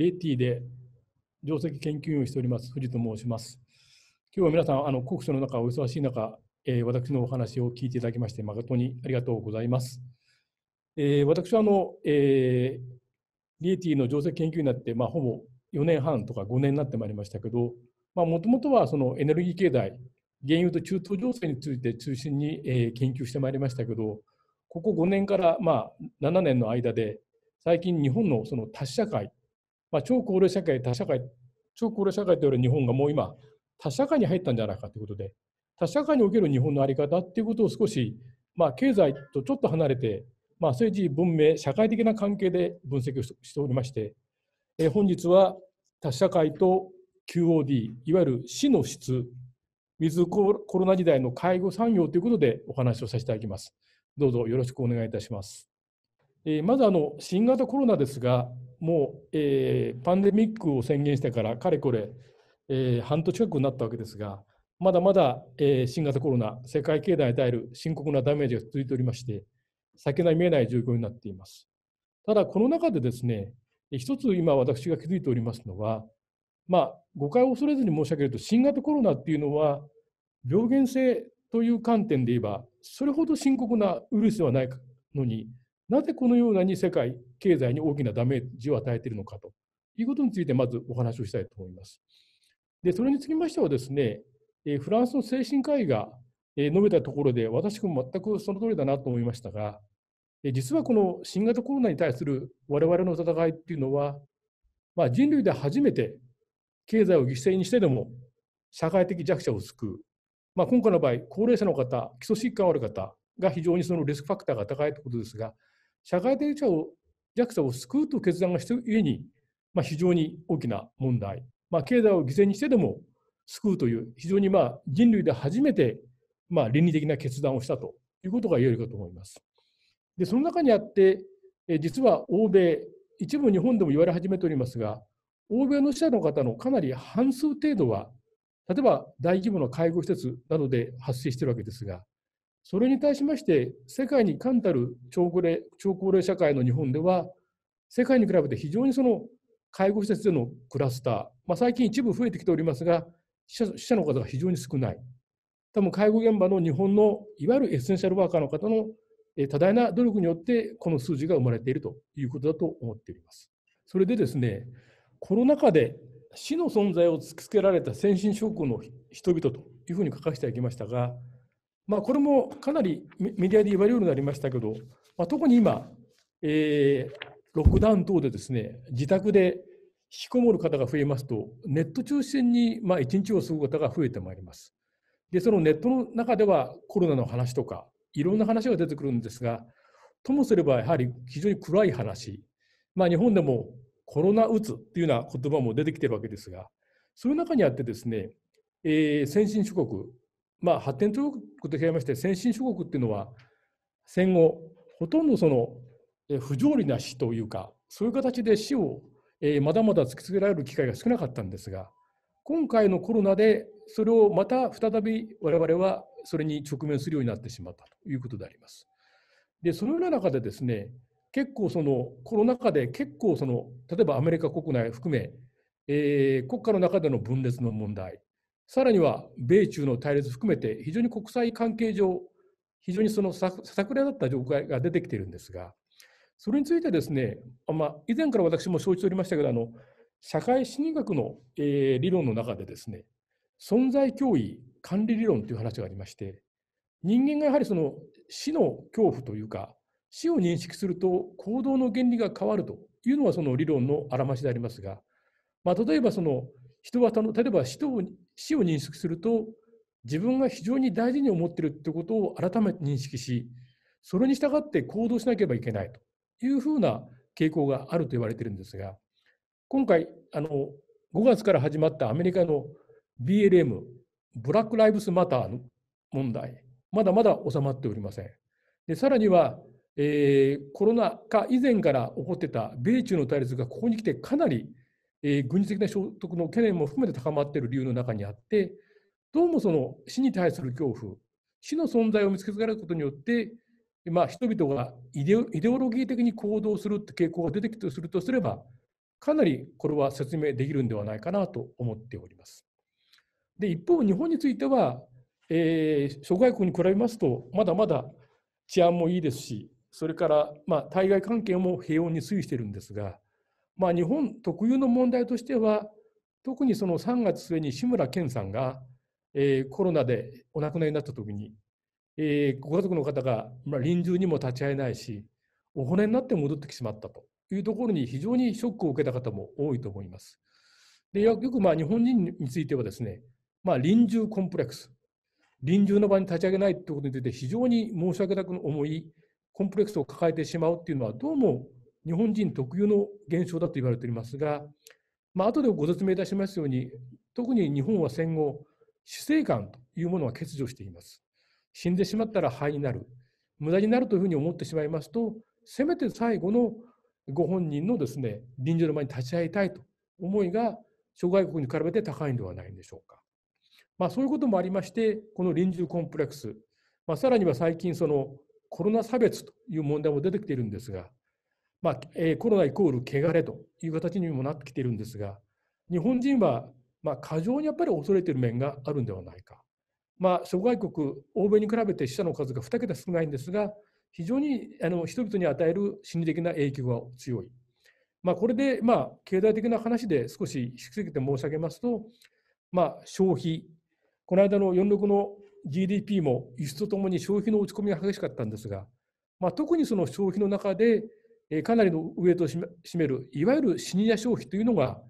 レティで定石研究員をしております、藤と申します。今日は皆さん、あの国書の中、お忙しい中、えー、私のお話を聞いていただきまして、誠にありがとうございます。えー、私はあの、えー、リエティの定石研究になって、まあ、ほぼ4年半とか5年になってまいりましたけど、もともとはそのエネルギー経済、原油と中東情勢について中心に、えー、研究してまいりましたけど、ここ5年からまあ7年の間で、最近日本のその達社会まあ、超高齢社会、多社会、超高齢社会というより日本がもう今、多社会に入ったんじゃないかということで、多社会における日本の在り方っていうことを少し、まあ、経済とちょっと離れて、まあ、政治、文明、社会的な関係で分析をしておりまして、え本日は多社会と QOD、いわゆる死の質、ウィズコロナ時代の介護産業ということでお話をさせていただきます。どうぞよろしくお願いいたします。えー、まずあの新型コロナですが、もう、えー、パンデミックを宣言してからかれこれ、えー、半年近くになったわけですが、まだまだ、えー、新型コロナ、世界経済に与える深刻なダメージが続いておりまして、先が見えない状況になっています。ただ、この中でですね、一つ今私が気づいておりますのは、まあ、誤解を恐れずに申し上げると、新型コロナっていうのは、病原性という観点で言えば、それほど深刻なウイルスではないのに、なぜこのようなに世界経済に大きなダメージを与えているのかということについてまずお話をしたいと思います。でそれにつきましてはですね、えフランスの精神科医が、え述べたところで私も全くその通りだなと思いましたが、え実はこの新型コロナに対する我々の戦いっていうのは、まあ、人類で初めて経済を犠牲にしてでも社会的弱者を救う、まあ、今回の場合高齢者の方基礎疾患がある方が非常にそのリスクファクターが高いということですが社会的弱者を救うという決断が必要ゆえに、まあ、非常に大きな問題、まあ、経済を犠牲にしてでも救うという非常にまあ人類で初めてまあ倫理的な決断をしたということが言えるかと思います。でその中にあって実は欧米一部日本でも言われ始めておりますが欧米の死者の方のかなり半数程度は例えば大規模な介護施設などで発生しているわけですがそれに対しまして世界に冠たる超高齢超高齢社会の日本では世界に比べて非常にその介護施設でのクラスター、まあ、最近一部増えてきておりますが死者死者の方が非常に少ない多分介護現場の日本のいわゆるエッセンシャルワーカーの方の多大な努力によってこの数字が生まれているということだと思っております。それでですねコロナ禍で死の存在を突きつけられた先進諸国の人々というふうに書かせていきましたがまあ、これもかなりメディアで言われるようになりましたけど、まあ、特に今、えー、ロックダウン等でですね自宅で引きこもる方が増えますと、ネット中心にま一日を過ごす方が増えてまいります。で、そのネットの中ではコロナの話とか、いろんな話が出てくるんですが、ともすればやはり非常に暗い話、まあ、日本でもコロナうつというような言葉も出てきてるわけですが、そういう中にあってですね、えー、先進諸国、まあ、発展途上国と違いまして先進諸国っていうのは戦後ほとんどその不条理な死というかそういう形で死をまだまだ突きつけられる機会が少なかったんですが今回のコロナでそれをまた再び我々はそれに直面するようになってしまったということであります。でそのような中でですね結構そのコロナ禍で結構その例えばアメリカ国内含め、えー、国家の中での分裂の問題さらには米中の対立含めて非常に国際関係上非常にそのささくれだった状態が出てきているんですがそれについてですね、まあ、以前から私も承知しておりましたけどあの社会心理学の、えー、理論の中でですね存在脅威管理理論という話がありまして人間がやはりその死の恐怖というか死を認識すると行動の原理が変わるというのはその理論のあらましでありますが、まあ、例えばその人は例えば死と死を認識すると自分が非常に大事に思ってるってことを改めて認識しそれに従って行動しなければいけないというふうな傾向があると言われてるんですが今回あの5月から始まったアメリカの BLM ブラック・ライブス・マターの問題まだまだ収まっておりません。でさらには、えー、コロナ禍以前から起こってた米中の対立がここに来てかなりえー、軍事的な衝突の懸念も含めて高まっている理由の中にあって、どうもその死に対する恐怖、死の存在を見つけつけられることによって、まあ、人々がイデオロギー的に行動するって傾向が出てきてするとすれば、かなりこれは説明できるんではないかなと思っております。で一方、日本については、えー、諸外国に比べますと、まだまだ治安もいいですし、それから、まあ、対外関係も平穏に推移しているんですが、まあ、日本特有の問題としては特にその3月末に志村けんさんが、えー、コロナでお亡くなりになった時に、えー、ご家族の方が、まあ、臨終にも立ち会えないしお骨になって戻ってきてしまったというところに非常にショックを受けた方も多いと思います。でよくまあ日本人についてはですね、まあ、臨終コンプレックス臨終の場に立ち上げないということについて非常に申し訳なく思いコンプレックスを抱えてしまうというのはどうも日本人特有の現象だと言われておりますが、まあ後でご説明いたしますように特に日本は戦後死生観というものは欠如しています。死んでしまったら灰になる無駄になるというふうに思ってしまいますとせめて最後のご本人のですね臨場の前に立ち会いたいと思いが諸外国に比べて高いんではないんでしょうか。まあ、そういうこともありましてこの臨終コンプレックス、まあ、さらには最近そのコロナ差別という問題も出てきているんですがまあえー、コロナイコール汚れという形にもなってきているんですが、日本人は、まあ、過剰にやっぱり恐れている面があるんではないか。まあ、諸外国、欧米に比べて死者の数が2桁少ないんですが、非常にあの人々に与える心理的な影響が強い。まあ、これで、まあ、経済的な話で少し引き下げて申し上げますと、まあ、消費、この間の46の GDP も輸出とともに消費の落ち込みが激しかったんですが、まあ、特にその消費の中で、かなりの上と占めるいわゆるシニア消費というのが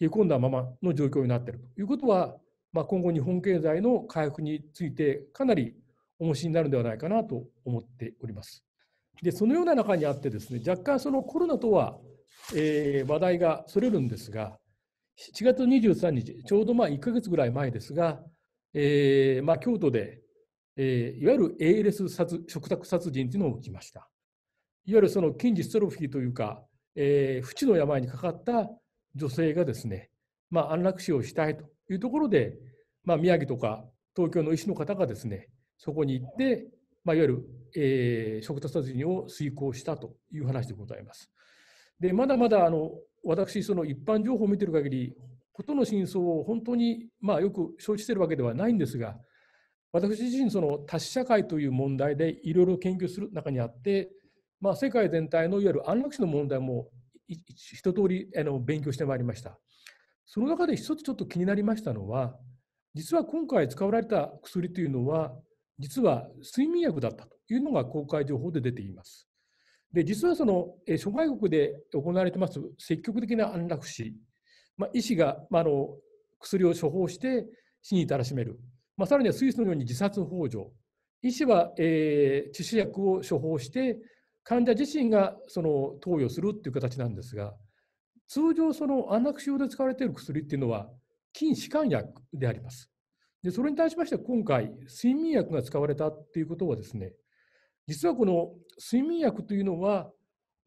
冷え込んだままの状況になっているということは、まあ、今後日本経済の回復についてかなり重しになるのではないかなと思っております。でそのような中にあってですね若干そのコロナとは、えー、話題がそれるんですが7月23日ちょうどまあ1か月ぐらい前ですが、えーまあ、京都で、えー、いわゆる ALS 殺食卓殺人というのを起きました。いわゆるその近ストロフィーというか、えー、不治の病にかかった女性がですね、まあ、安楽死をしたいというところで、まあ、宮城とか東京の医師の方がですねそこに行って、まあ、いわゆる、えー、食達殺人を遂行したという話でございます。でまだまだあの私その一般情報を見ている限り事の真相を本当に、まあ、よく承知しているわけではないんですが私自身その多死社会という問題でいろいろ研究する中にあってまあ、世界全体のいわゆる安楽死の問題も一通りあの勉強してまいりました。その中で一つちょっと気になりましたのは、実は今回使われた薬というのは、実は睡眠薬だったというのが公開情報で出ています。で実はその諸外国で行われてます積極的な安楽死、まあ、医師が、まあ、あの薬を処方して死に至らしめる、まあ、さらにはスイスのように自殺幇助、医師は、えー、致死薬を処方して患者自身がその投与するっていう形なんですが通常その安楽死用で使われている薬っていうのは筋弛緩薬であります。でそれに対しまして今回睡眠薬が使われたっていうことはですね実はこの睡眠薬というのは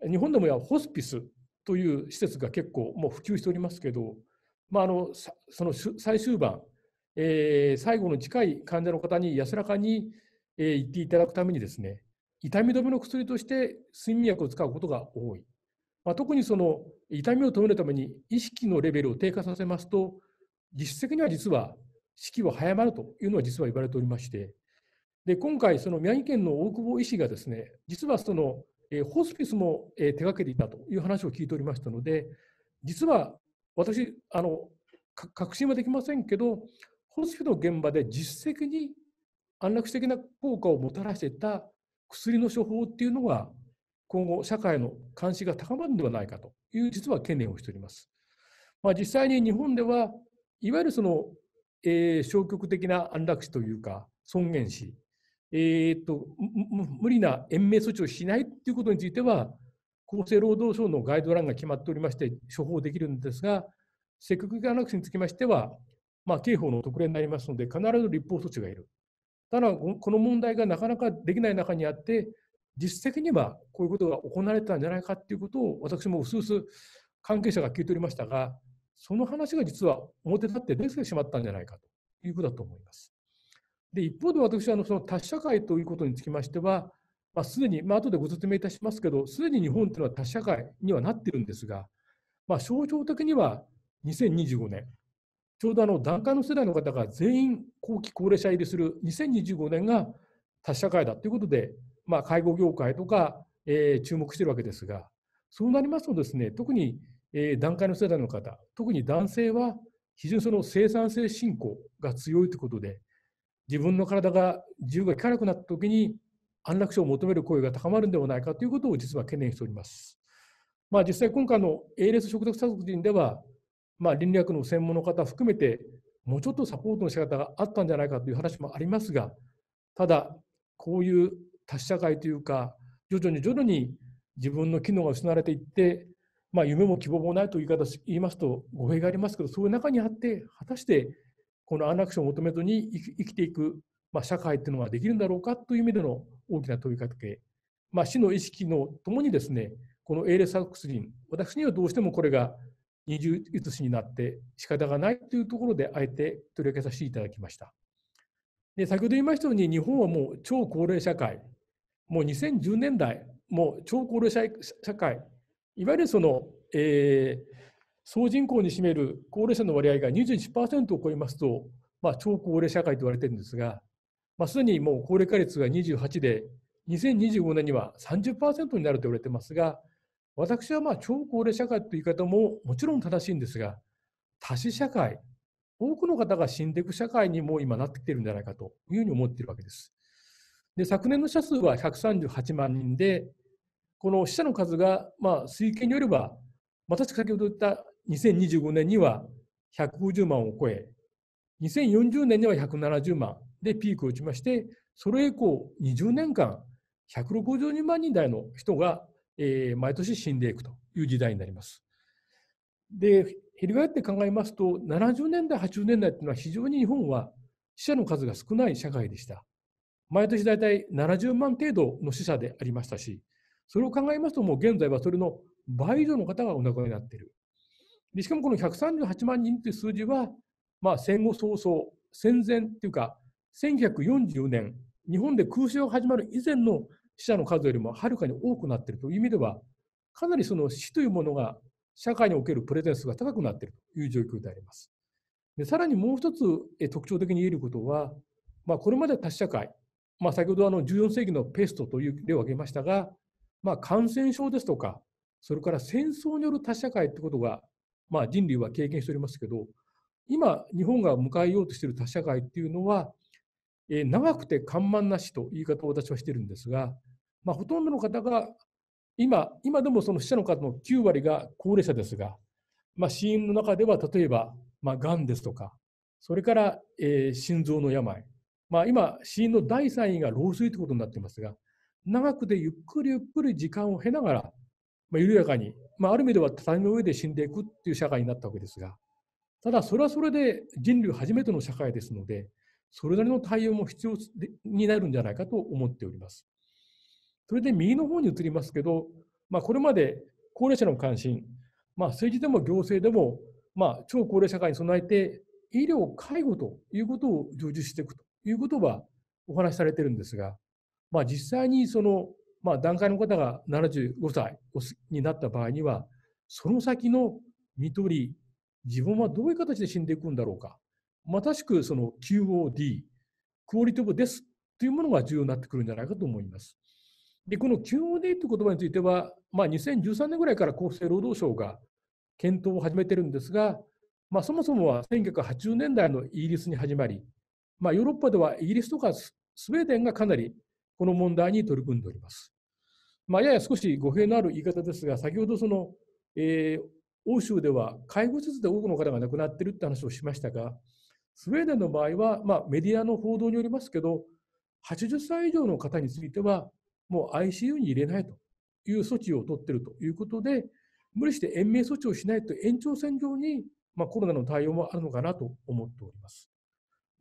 日本でもやホスピスという施設が結構もう普及しておりますけど、まあ、あのその最終盤、えー、最後の近い患者の方に安らかに、えー、行っていただくためにですね痛み止めの薬として睡眠薬を使うことが多い。まあ、特にその痛みを止めるために意識のレベルを低下させますと、実質的には実は死期は早まるというのは実は言われておりまして、で今回、その宮城県の大久保医師がですね、実はその、えホスピスも、え手掛けていたという話を聞いておりましたので、実は私、あの確信はできませんけど、ホスピスの現場で実績に安楽死的な効果をもたらしていた薬の処方っていうのが今後社会の関心が高まるのではないかという実は懸念をしております。まあ、実際に日本ではいわゆるその、えー、消極的な安楽死というか尊厳死、えーと、無理な延命措置をしないということについては厚生労働省のガイドランが決まっておりまして処方できるんですが積極的安楽死につきましては、まあ、刑法の特例になりますので必ず立法措置がいる。ただこの問題がなかなかできない中にあって実質的にはこういうことが行われたんじゃないかということを私も薄す関係者が聞いておりましたがその話が実は表立って出てしまったんじゃないかということだと思います。で一方で私はのその多社会ということにつきましては、まあ、すでに、まあ後でご説明いたしますけどすでに日本というのは多社会にはなっているんですが、まあ、象徴的には2025年ちょうどあの団塊の世代の方が全員後期高齢者入りする2025年が達社会だということで、まあ、介護業界とか、えー、注目しているわけですが、そうなりますとですね、特に、えー、団塊の世代の方、特に男性は非常にその生産性進行が強いということで、自分の体が自由が利かなくなったときに安楽死を求める声が高まるのではないかということを実は懸念しております。まあ、実際今回の A 列食卓殺人ではまあ、倫理学の専門の方含めて、もうちょっとサポートの仕方があったんじゃないかという話もありますが、ただ、こういう他社会というか、徐々に徐々に自分の機能が失われていって、まあ、夢も希望もないという言い方言いますと語弊がありますけど、そういう中にあって、果たしてこの安楽死を求めずに生きていく、まあ、社会というのができるんだろうかという意味での大きな問いかけ、まあ、死の意識のともにですね、このエーレサクスリン、私にはどうしてもこれが二重写しになって仕方がないというところであえて取り上げさせていただきました。で先ほど言いましたように日本はもう超高齢社会もう2010年代もう超高齢社会いわゆるその、えー、総人口に占める高齢者の割合が21%を超えますと、まあ、超高齢社会と言われているんですが、まあ、すでにもう高齢化率が28で2025年には30%になると言われてますが私はまあ超高齢社会という言い方ももちろん正しいんですが、多子社会、多くの方が死んでいく社会にも今なってきているんじゃないかというふうに思っているわけです。で昨年の死者数は138万人で、この死者の数が、まあ、推計によれば、私、先ほど言った2025年には150万を超え、2040年には170万でピークを打ちまして、それ以降20年間162万人台の人がえー、毎年死んでいくという時代になります。で、翻って考えますと、70年代、80年代というのは非常に日本は死者の数が少ない社会でした。毎年大体70万程度の死者でありましたし、それを考えますと、もう現在はそれの倍以上の方がお亡くなりになっている。でしかもこの138万人という数字は、まあ、戦後早々、戦前というか、1940年、日本で空襲が始まる以前の死者の数よりもはるかに多くなっているという意味では、かなりその死というものが社会におけるプレゼンスが高くなっているという状況であります。でさらにもう一つ特徴的に言えることは、まあ、これまで多社会、まあ、先ほどあの14世紀のペストという例を挙げましたが、まあ、感染症ですとか、それから戦争による多社会ということが、まあ、人類は経験しておりますけど、今、日本が迎えようとしている多社会というのは、え長くて緩慢なしという言い方を私はしているんですが、まあ、ほとんどの方が今今でもその死者の方の9割が高齢者ですが、まあ、死因の中では例えば、まあ、がんですとかそれから、えー、心臓の病、まあ、今死因の第3位が老衰ということになっていますが長くてゆっくりゆっくり時間を経ながら、まあ、緩やかに、まあ、ある意味では畳の上で死んでいくっていう社会になったわけですがただそれはそれで人類初めての社会ですのでそれなりの対応も必要になるんじゃないかと思っております。それで右の方に移りますけど、まあ、これまで高齢者の関心、まあ、政治でも行政でも、まあ、超高齢社会に備えて医療、介護ということを充実していくということはお話しされてるんですが、まあ、実際にその、まあ、段階の方が75歳になった場合には、その先の看取り、自分はどういう形で死んでいくんだろうか、まさしくその QOD、クオリティブですというものが重要になってくるんじゃないかと思います。で、この QOD という言葉については、まあ、2013年ぐらいから厚生労働省が検討を始めてるんですが、まあ、そもそもは1980年代のイギリスに始まり、まあ、ヨーロッパではイギリスとかスウェーデンがかなりこの問題に取り組んでおります。まあ、やや少し語弊のある言い方ですが、先ほどその、えー、欧州では介護施設で多くの方が亡くなっているって話をしましたが、スウェーデンの場合は、まあ、メディアの報道によりますけど、80歳以上の方については、もう ICU に入れないという措置を取っているということで、無理して延命措置をしないという延長線上に、まあ、コロナの対応もあるのかなと思っております。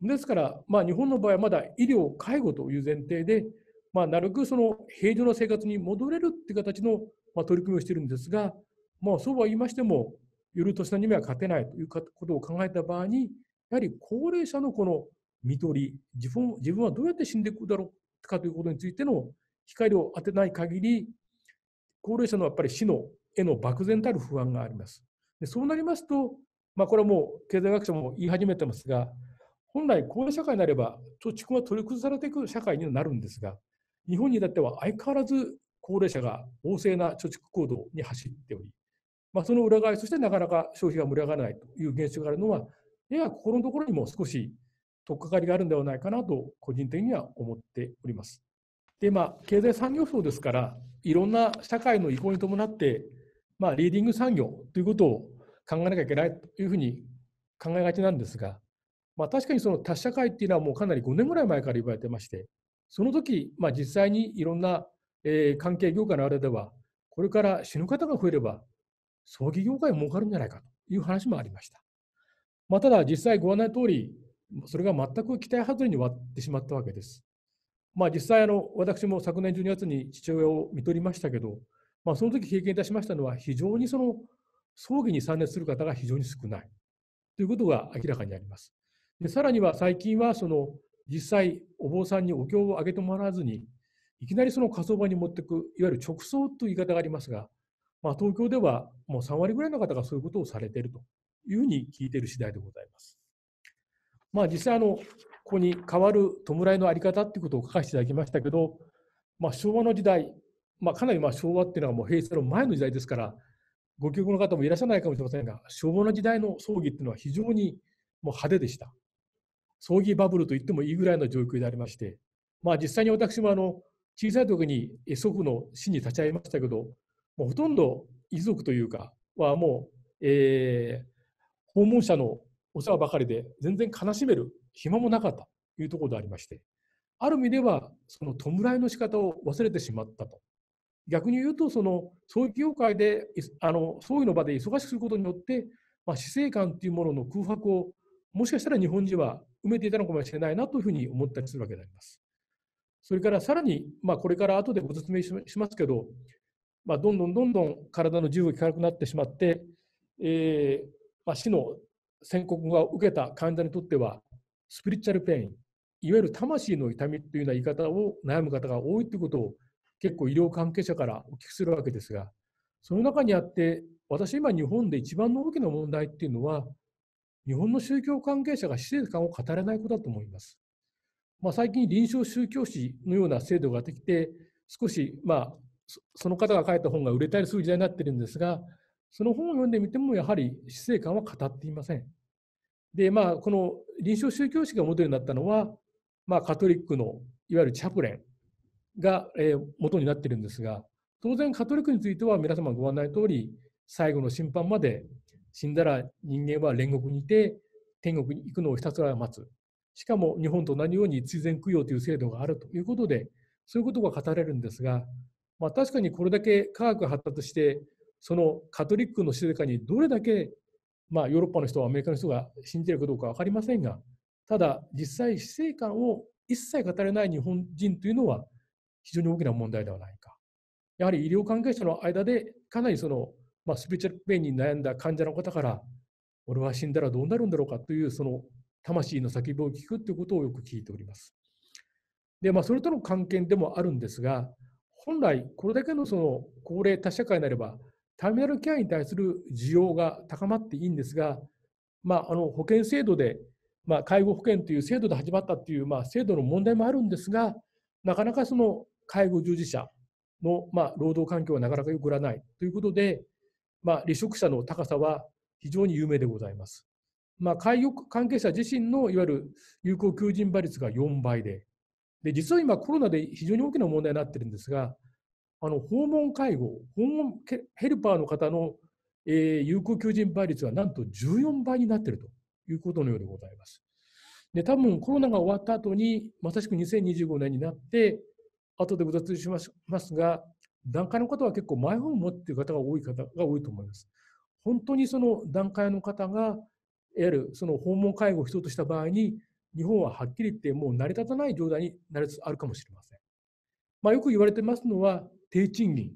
ですから、まあ、日本の場合はまだ医療、介護という前提で、まあ、なるべくその平常の生活に戻れるという形の、まあ、取り組みをしているんですが、まあ、そうは言いましても、夜年のには勝てないということを考えた場合に、やはり高齢者のこの見取り、自分自分はどうやって死んでいくだろうかということについての光を当てない限り、高齢者のやっぱり死のへの漠然たる不安があります。でそうなりますと、まあ、これはもう経済学者も言い始めてますが、本来高齢社会になれば、貯蓄が取り崩されていく社会になるんですが、日本に至っては相変わらず高齢者が旺盛な貯蓄行動に走っており、まあ、その裏返しとしてなかなか消費が盛り上がらないという現象があるのは、ややここのところにも少し取っかかりがあるんではないかなと個人的には思っております。でまあ、経済産業省ですからいろんな社会の移行に伴って、まあ、リーディング産業ということを考えなきゃいけないというふうに考えがちなんですが、まあ、確かにその他社会っていうのはもうかなり5年ぐらい前から言われてましてその時、まあ、実際にいろんな、えー、関係業界のあれではこれから死ぬ方が増えれば葬儀業界儲かるんじゃないかという話もありました。まあ、ただ実際ご案内の通り、それが全く期待外れに終わってしまったわけです。まあ、実際あの、私も昨年12月に父親を看取りましたけど、まあ、その時経験いたしましたのは、非常にその葬儀に参列する方が非常に少ないということが明らかになります。でさらには最近はその実際お坊さんにお経をあげてもらわずにいきなりその火葬場に持っていくいわゆる直葬という言い方がありますが、まあ、東京ではもう3割ぐらいの方がそういうことをされているというふうに聞いている次第でございます。まあ、実際あの、ここに変わる弔いの在り方ということを書かせていただきましたけど、まあ、昭和の時代、まあ、かなりまあ昭和っていうのはもう平成の前の時代ですから、ご記憶の方もいらっしゃらないかもしれませんが、昭和の時代の葬儀っていうのは非常にもう派手でした。葬儀バブルと言ってもいいぐらいの状況でありまして、まあ、実際に私もあの小さい時に祖父の死に立ち会いましたけど、もうほとんど遺族というかはもう、えー、訪問者のお世話ばかりで全然悲しめる暇もなかったというところでありましてある意味ではその弔いの仕方を忘れてしまったと逆に言うとその葬儀業界であの葬儀の場で忙しくすることによって、まあ、死生観というものの空白をもしかしたら日本人は埋めていたのかもしれないなというふうに思ったりするわけであります。それからさらに、まあ、これから後でご説明しますけど、まあ、どんどんどんどん体の自由がなくなってしまって、えー、まあ、死の宣告が受けた患者にとっては、スピリチュアルペイン、いわゆる魂の痛みというような言い方を悩む方が多いということを結構医療関係者からお聞きするわけですが、その中にあって、私今日本で一番の大きな問題っていうのは、日本の宗教関係者が死生観を語れないことだと思います。まあ、最近臨床宗教史のような制度ができて、少し、まあ、その方が書いた本が売れたりする時代になってるんですが、その本を読んでみてもやはり死生観は語っていません。でまあこの臨床宗教史がモデルになったのは、まあ、カトリックのいわゆるチャプレンが、元になっているんですが当然カトリックについては皆様ご案内の通り最後の審判まで死んだら人間は煉獄にいて天国に行くのをひたすら待つしかも日本と同じように追善供養という制度があるということでそういうことが語れるんですが、まあ、確かにこれだけ科学が発達してそのカトリックの静かにどれだけ、まあ、ヨーロッパの人アメリカの人が信じるかどうか分かりませんがただ実際死生観を一切語れない日本人というのは非常に大きな問題ではないかやはり医療関係者の間でかなりその、まあ、スピリチュアルペインに悩んだ患者の方から俺は死んだらどうなるんだろうかというその魂の叫びを聞くということをよく聞いております。でまあ、それとの関係でもあるんですが本来これだけのその高齢多社会になればターミナルケアに対する需要が高まっていいんですが、まあ、あの保険制度で、まあ、介護保険という制度で始まったという、まあ、制度の問題もあるんですが、なかなかその介護従事者の、まあ、労働環境はなかなか良くらないということで、まあ、離職者の高さは非常に有名でございます。まあ、介護関係者自身のいわゆる有効求人倍率が4倍で、で実は今、コロナで非常に大きな問題になっているんですが、あの訪問介護訪問ヘルパーの方の、えー、有効求人倍率はなんと14倍になっているということのようでございます。で多分コロナが終わった後にまさしく2025年になって後でご説明しますが段階の方は結構マイホーム持っている方が多い方が多いと思います。本当にその段階の方がいわゆるその訪問介護を必要とした場合に日本ははっきり言ってもう成り立たない状態になりつつあるかもしれません。まあ、よく言われてますのは低賃金、いわ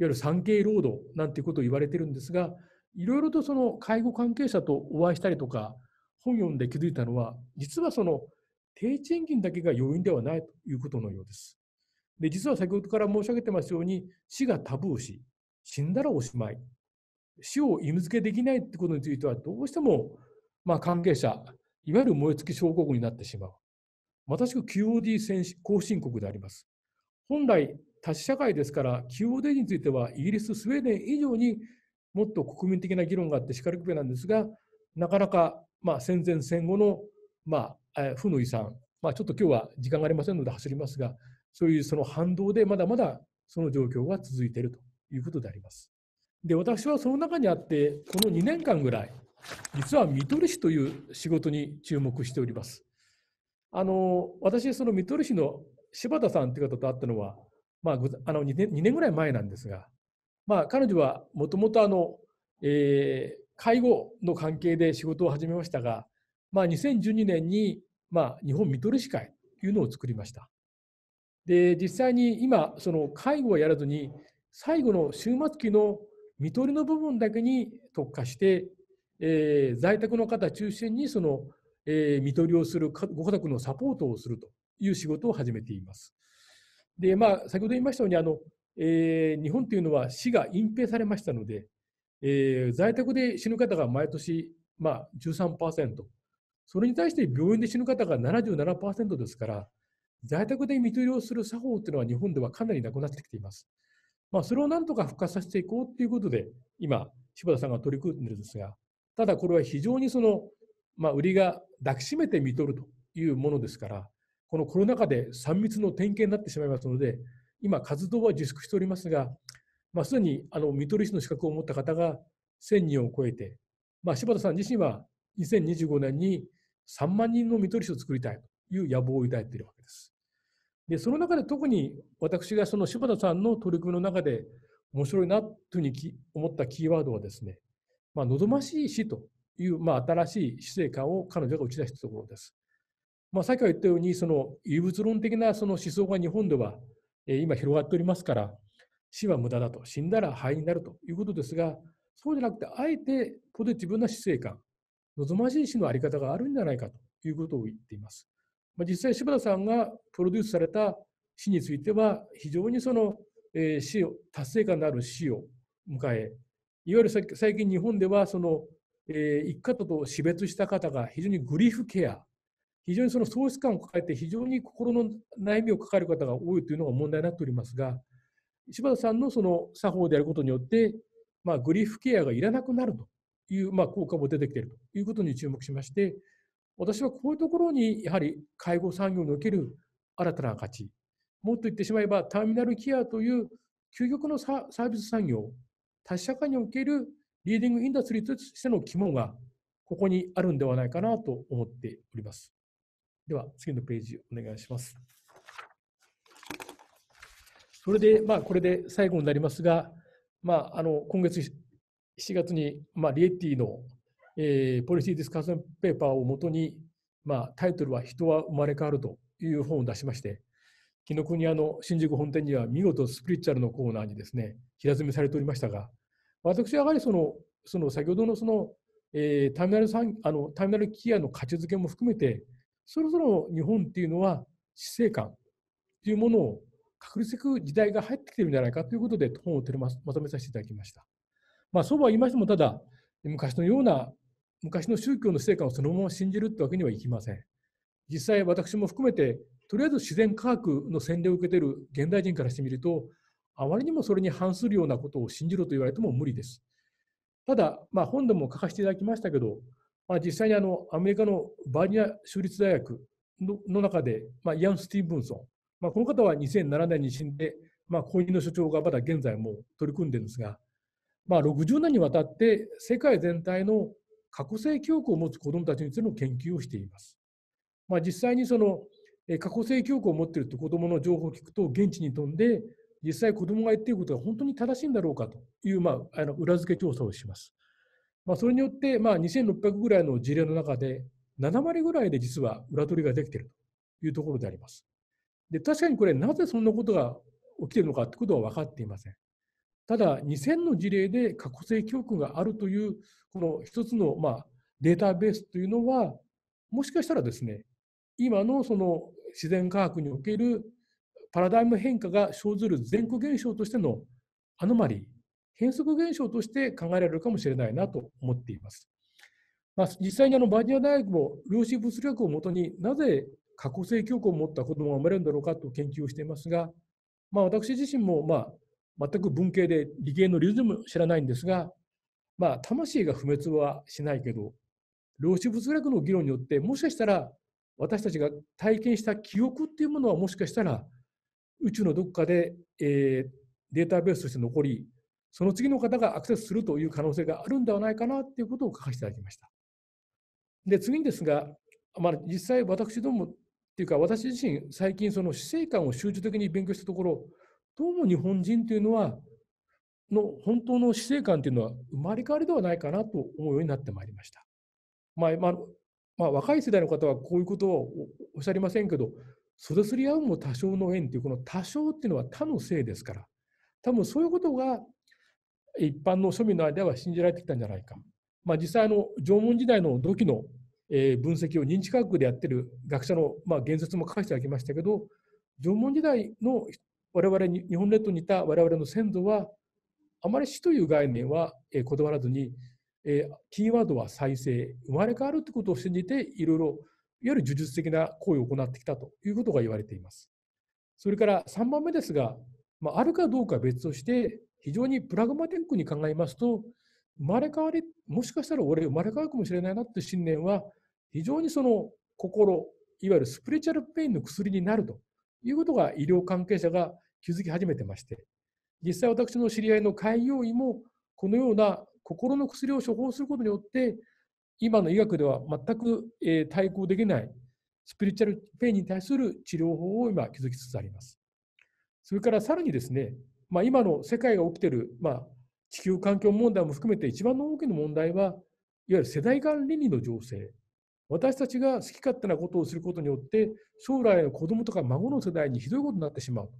ゆる産経労働なんていうことを言われてるんですが、いろいろとその介護関係者とお会いしたりとか、本読んで気づいたのは、実はその低賃金だけが要因ではないということのようです。で、実は先ほどから申し上げてますように、死がタブーし、死んだらおしまい、死を意味付けできないってことについては、どうしても、まあ、関係者、いわゆる燃え尽き症候群になってしまう。まさしく QOD 更進国であります。本来、多子社会ですから QOD についてはイギリススウェーデン以上にもっと国民的な議論があってしかるべきなんですがなかなか、まあ、戦前戦後の、まあ、負の遺産、まあ、ちょっと今日は時間がありませんので走りますがそういうその反動でまだまだその状況が続いているということであります。で私はその中にあってこの2年間ぐらい実は見取り師という仕事に注目しております。あの私その見取り師の柴田さんという方と会ったのはまあ、あの 2, 年2年ぐらい前なんですが、まあ、彼女はもともと介護の関係で仕事を始めましたが、まあ、2012年に、まあ、日本見取り士会というのを作りました。で実際に今その介護はやらずに最後の終末期の見取りの部分だけに特化して、えー、在宅の方中心にその、えー、見取りをするご家族のサポートをするという仕事を始めています。で、まあ、先ほど言いましたように、あの、えー、日本というのは死が隠蔽されましたので、えー、在宅で死ぬ方が毎年、まあ、13%、それに対して病院で死ぬ方が77%ですから、在宅で見取りをする作法というのは日本ではかなりなくなってきています。まあ、それをなんとか復活させていこうということで、今、柴田さんが取り組んでるんですが、ただこれは非常にその、まあ、売りが抱きしめて見とるというものですから、このコロナ禍で3密の点検になってしまいますので、今、活動は自粛しておりますが、まあ、すでにあの見取り師の資格を持った方が1000人を超えて、まあ、柴田さん自身は2025年に3万人の見取り師を作りたいという野望を抱いているわけです。で、その中で特に私がその柴田さんの取り組みの中で面白いなというふうに思ったキーワードはですね、まあ、望ましい死という、まあ、新しい死生観を彼女が打ち出したところです。まあ、さっきは言ったようにその唯物論的なその思想が日本では今広がっておりますから死は無駄だと死んだら灰になるということですがそうじゃなくてあえてポジティブな死生観望ましい死の在り方があるんじゃないかということを言っています。まあ、実際柴田さんがプロデュースされた死については非常にその、えー、死を達成感のある死を迎えいわゆる最近日本ではその、えー、生き方と死別した方が非常にグリーフケア非常にその喪失感を抱えて、非常に心の悩みを抱える方が多いというのが問題になっておりますが、柴田さんのその作法であることによって、まあ、グリーフケアがいらなくなるという、まあ、効果も出てきているということに注目しまして、私はこういうところにやはり介護産業における新たな価値、もっと言ってしまえばターミナルケアという究極のサービス産業、他社会におけるリーディングインダストリーとしての肝がここにあるんではないかなと思っております。では、次のページお願いします。それで、まあ、これで最後になりますが、まあ、あの今月7月に、まあ、リエッティの、えー、ポリシーディスカッションペーパーをもとに、まあ、タイトルは「人は生まれ変わる」という本を出しまして、紀ノ国屋の新宿本店には見事スピリチュアルのコーナーにですね平積みされておりましたが、私はやはりそのその先ほどのその、えー、ターミナル産あのターミナルキアの価値づけも含めて、そろそろ日本っていうのは死生観っていうものを確立していく時代が入ってきてるんじゃないかということで本を取りまとめさせていただきました。まあ、そうは言いましてもただ昔のような昔の宗教の生観をそのまま信じるってわけにはいきません。実際私も含めてとりあえず自然科学の洗礼を受けている現代人からしてみるとあまりにもそれに反するようなことを信じろと言われても無理です。ただ、まあ、本でも書かせていただきましたけどまあ、実際にあのアメリカのバージニア州立大学の中で、まあ、イアン・スティーブンソン、まあ、この方は2007年に死んで、まあ、後任の所長がまだ現在も取り組んでるんですが、まあ、60年にわたって世界全体の過去性記憶を持つ子どもたちについての研究をしています。まあ、実際にその過去性記憶を持っていると子どもの情報を聞くと現地に飛んで実際子どもが言っていることが本当に正しいんだろうかという、まあ、あの裏付け調査をします。まあ、それによって、まあ、2600ぐらいの事例の中で、7割ぐらいで実は裏取りができているというところであります。で、確かにこれ、なぜそんなことが起きているのかということは分かっていません。ただ、2000の事例で過去性教訓があるという、この一つの、まあ、データベースというのは、もしかしたらですね、今のその自然科学におけるパラダイム変化が生ずる前後現象としてのアノマリー、変則現象として考えられるかもしれないなと思っています。まあ、実際にあのバージニア大学も量子物理学をもとになぜ過去性教育を持った子どもが生まれるんだろうかと研究をしていますが、まあ、私自身もまあ全く文系で理系のリズム知らないんですが、まあ、魂が不滅はしないけど量子物理学の議論によってもしかしたら私たちが体験した記憶っていうものはもしかしたら宇宙のどこかで、えー、データベースとして残りその次の方がアクセスするという可能性があるんではないかなということを書かせていただきました。で次にですが、まあ、実際私どもっていうか私自身最近その死生観を集中的に勉強したところどうも日本人というのはの本当の死生観というのは生まれ変わりではないかなと思うようになってまいりました。まあまあまあ、若い世代の方はこういうことをおっしゃりませんけど袖すり合うも多少の縁というこの多少っていうのは他のせいですから多分そういうことが一般の庶民の間では信じられてきたんじゃないか、まあ、実際の縄文時代の土器の分析を認知科学でやっている学者の、まあ、言説も書かせていただきましたけど縄文時代の我々に日本列島にいた我々の先祖はあまり死という概念はこだわらずにキーワードは再生生まれ変わるということを信じていろいろいわゆる呪術的な行為を行ってきたということが言われています。それから3番目ですが、まあ、あるかどうか別として非常にプラグマティックに考えますと生まれ変わりもしかしたら俺生まれ変わるかもしれないなって信念は非常にその心いわゆるスピリチュアルペインの薬になるということが医療関係者が気づき始めてまして実際私の知り合いの開業医もこのような心の薬を処方することによって今の医学では全く、え対抗できないスピリチュアルペインに対する治療法を今気づきつつあります。それからさらにですね、まあ、今の世界が起きている、まあ、地球環境問題も含めて一番の大きな問題はいわゆる世代間倫理の情勢私たちが好き勝手なことをすることによって将来の子どもとか孫の世代にひどいことになってしまう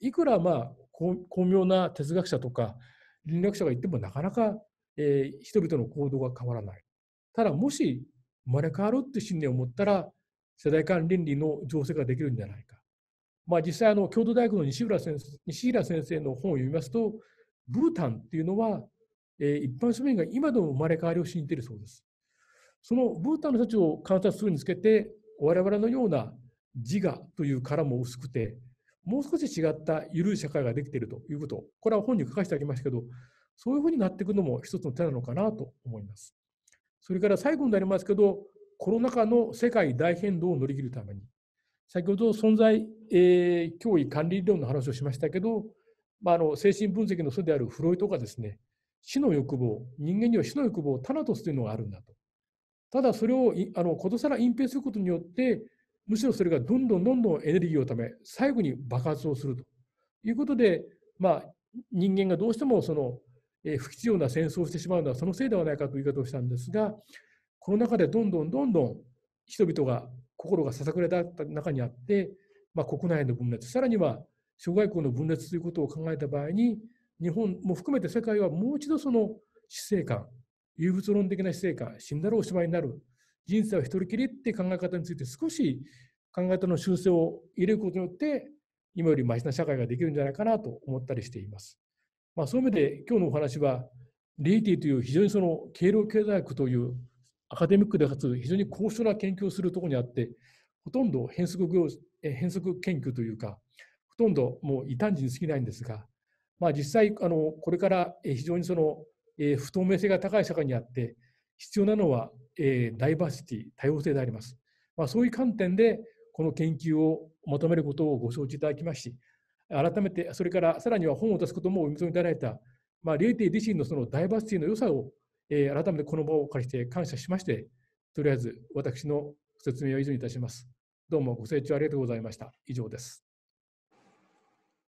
いくらまあ巧妙な哲学者とか倫理学者が言ってもなかなか、えー、人々の行動が変わらないただもし生まれ変わるって信念を持ったら世代間倫理の情勢ができるんじゃないかまあ、実際あの京都大学の西浦先生西浦先生の本を読みますとブータンっていうのは、えー、一般庶民が今でも生まれ変わりを信じているそうです。そのブータンの人たちを観察するにつけて我々のような自我という殻も薄くてもう少し違った緩い社会ができているということこれは本に書かせてあげましたけどそういうふうになっていくのも一つの手なのかなと思います。それから最後になりますけどコロナ禍の世界大変動を乗り切るために先ほど存在、えー、脅威管理理論の話をしましたけど、まあ、あの精神分析の祖であるフロイトがですね死の欲望人間には死の欲望タナトスというのがあるんだとただそれをあのことさら隠蔽することによってむしろそれがどんどんどんどんエネルギーをため最後に爆発をするということで、まあ、人間がどうしてもその、えー、不必要な戦争をしてしまうのはそのせいではないかという言い方をしたんですがこの中でどんどんどんどん人々が心がささくれだった中にあって、まあ、国内の分裂さらには諸外国の分裂ということを考えた場合に日本も含めて世界はもう一度その死生観唯物論的な死生観死んだらおしまいになる人生は一人きりって考え方について少し考え方の修正を入れることによって今よりマシな社会ができるんじゃないかなと思ったりしています。まあ、そういう意味で今日のお話はリーティという非常にその経路経済学というアカデミックでかつ非常に高尚な研究をするところにあってほとんど変則業変則研究というかほとんどもう異端児に過ぎないんですが、まあ、実際あのこれから非常にその、えー、不透明性が高い社会にあって必要なのは、えー、ダイバーシティ多様性であります、まあ、そういう観点でこの研究をまとめることをご承知いただきまし改めてそれからさらには本を出すこともお見せいただいた、まあ、レイティ自身のそのダイバーシティの良さをえー、改めてこの場を借りて感謝しまして、とりあえず私の説明を以上にいたします。どうもご清聴ありがとうございました。以上です。